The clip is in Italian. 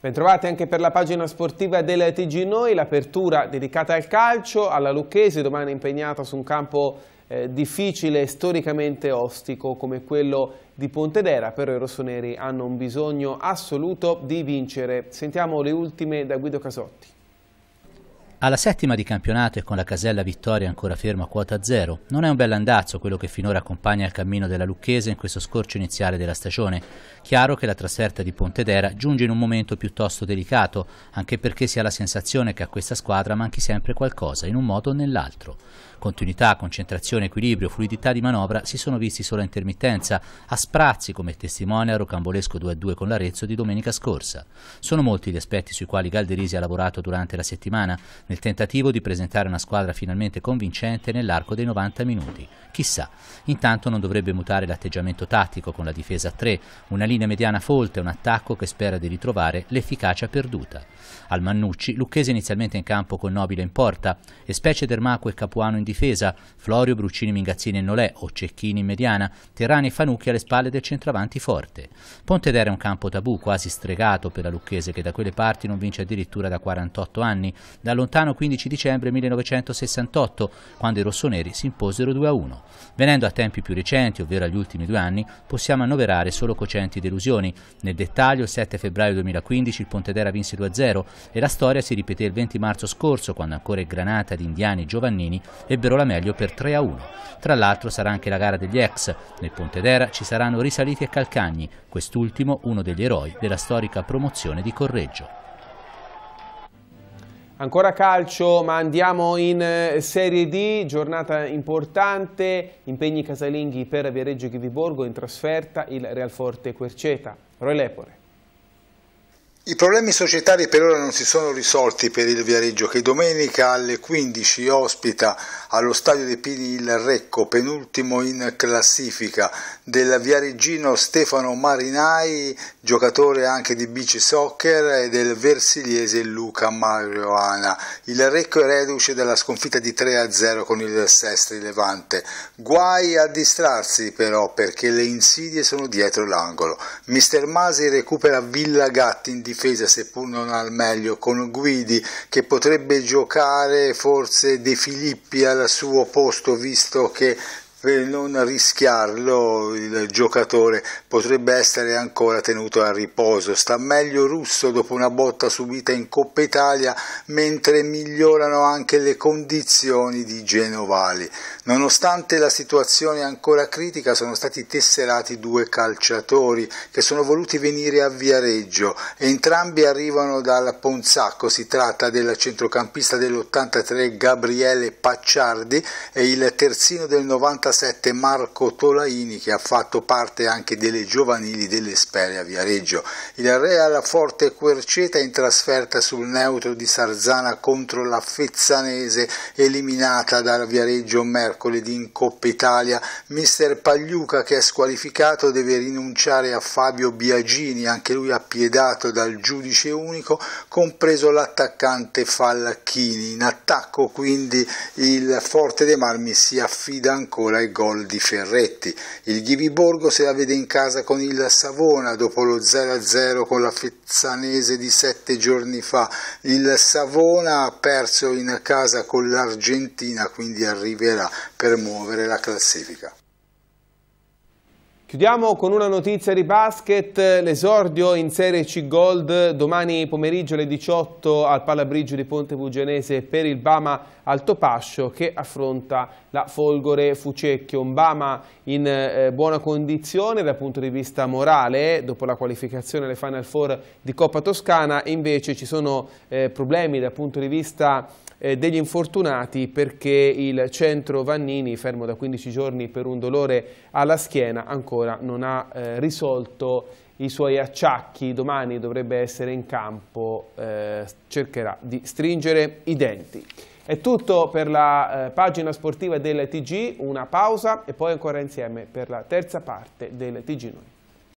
Bentrovati anche per la pagina sportiva del TG Noi, l'apertura dedicata al calcio, alla Lucchese, domani impegnata su un campo eh, difficile e storicamente ostico come quello di Pontedera, però i rossoneri hanno un bisogno assoluto di vincere. Sentiamo le ultime da Guido Casotti. Alla settima di campionato e con la casella vittoria ancora ferma a quota zero, non è un bel andazzo quello che finora accompagna il cammino della Lucchese in questo scorcio iniziale della stagione. Chiaro che la trasferta di Pontedera giunge in un momento piuttosto delicato, anche perché si ha la sensazione che a questa squadra manchi sempre qualcosa, in un modo o nell'altro. Continuità, concentrazione, equilibrio, fluidità di manovra si sono visti solo a intermittenza, a sprazzi come testimonia Rocambolesco 2-2 con l'Arezzo di domenica scorsa. Sono molti gli aspetti sui quali Galderisi ha lavorato durante la settimana, nel tentativo di presentare una squadra finalmente convincente nell'arco dei 90 minuti. Chissà, intanto non dovrebbe mutare l'atteggiamento tattico con la difesa a 3, una linea mediana folta e un attacco che spera di ritrovare l'efficacia perduta. Al Mannucci, Lucchese inizialmente in campo con Nobile in porta, e Specie Dermaco e Capuano in difesa, Florio, Bruccini, Mingazzini e Nolè o Cecchini in mediana, Terrani e Fanucchi alle spalle del centravanti forte. Pontedera è un campo tabù quasi stregato per la Lucchese che da quelle parti non vince addirittura da 48 anni, da lontano lontano 15 dicembre 1968, quando i rossoneri si imposero 2-1. Venendo a tempi più recenti, ovvero agli ultimi due anni, possiamo annoverare solo cocenti delusioni. Nel dettaglio, il 7 febbraio 2015 il Pontedera vinse 2-0 e la storia si ripeté il 20 marzo scorso, quando ancora il Granata di Indiani e Giovannini ebbero la meglio per 3-1. Tra l'altro sarà anche la gara degli ex. Nel Pontedera ci saranno risaliti e calcagni, quest'ultimo uno degli eroi della storica promozione di Correggio. Ancora calcio, ma andiamo in eh, Serie D, giornata importante, impegni casalinghi per Viareggio e Ghiviborgo, in trasferta il Real Forte Querceta. Roy Lepore. I problemi societari per ora non si sono risolti per il Viareggio che domenica alle 15 ospita allo stadio dei Pini il Recco, penultimo in classifica del viareggino Stefano Marinai, giocatore anche di bici soccer e del versiliese Luca Marioana. Il Recco è reduce dalla sconfitta di 3-0 con il Sestri Levante. Guai a distrarsi però perché le insidie sono dietro l'angolo. Mister Masi recupera Villa Gatti in difesa difesa, seppur non al meglio, con Guidi che potrebbe giocare forse De Filippi al suo posto visto che per eh, non rischiarlo il giocatore potrebbe essere ancora tenuto a riposo. Sta meglio Russo dopo una botta subita in Coppa Italia, mentre migliorano anche le condizioni di Genovali. Nonostante la situazione ancora critica, sono stati tesserati due calciatori che sono voluti venire a Viareggio. Entrambi arrivano dal Ponzacco, si tratta del centrocampista dell'83 Gabriele Pacciardi e il terzino del 90 97 Marco Tolaini che ha fatto parte anche delle giovanili delle a Viareggio. Il Real Forte Querceta in trasferta sul neutro di Sarzana contro la Fezzanese eliminata dal Viareggio mercoledì in Coppa Italia. Mister Pagliuca che è squalificato deve rinunciare a Fabio Biagini, anche lui appiedato dal giudice unico, compreso l'attaccante Falcchini. In attacco quindi il Forte dei Marmi si affida ancora supera gol di Ferretti. Il Ghiviborgo se la vede in casa con il Savona dopo lo 0-0 con la Fezzanese di sette giorni fa. Il Savona ha perso in casa con l'Argentina, quindi arriverà per muovere la classifica. Chiudiamo con una notizia di basket, l'esordio in Serie C Gold domani pomeriggio alle 18 al Palabrigio di Ponte Pugenese per il Bama Altopascio che affronta la Folgore Fucecchio. Un Bama in eh, buona condizione dal punto di vista morale, dopo la qualificazione alle Final Four di Coppa Toscana, invece ci sono eh, problemi dal punto di vista eh, degli infortunati perché il centro Vannini, fermo da 15 giorni per un dolore alla schiena, ancora ancora non ha eh, risolto i suoi acciacchi, domani dovrebbe essere in campo, eh, cercherà di stringere i denti. È tutto per la eh, pagina sportiva del TG, una pausa e poi ancora insieme per la terza parte del TG Noi.